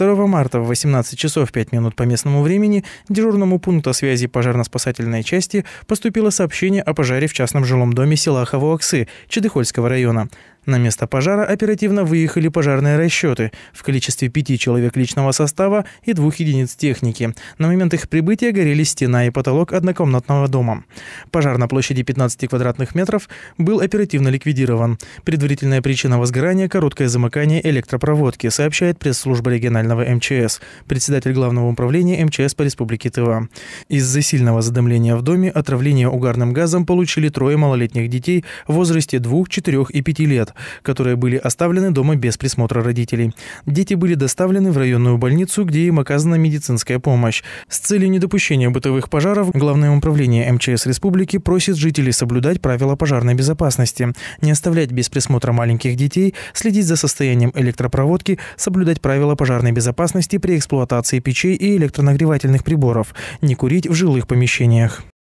2 марта в 18 часов 5 минут по местному времени дежурному пункту связи пожарно-спасательной части поступило сообщение о пожаре в частном жилом доме села Хавоаксы Чедыхольского района. На место пожара оперативно выехали пожарные расчеты в количестве пяти человек личного состава и двух единиц техники. На момент их прибытия горели стена и потолок однокомнатного дома. Пожар на площади 15 квадратных метров был оперативно ликвидирован. Предварительная причина возгорания – короткое замыкание электропроводки, сообщает пресс-служба регионального МЧС, председатель главного управления МЧС по Республике Тыва. Из-за сильного задымления в доме отравление угарным газом получили трое малолетних детей в возрасте 2, 4 и 5 лет которые были оставлены дома без присмотра родителей. Дети были доставлены в районную больницу, где им оказана медицинская помощь. С целью недопущения бытовых пожаров Главное управление МЧС Республики просит жителей соблюдать правила пожарной безопасности, не оставлять без присмотра маленьких детей, следить за состоянием электропроводки, соблюдать правила пожарной безопасности при эксплуатации печей и электронагревательных приборов, не курить в жилых помещениях.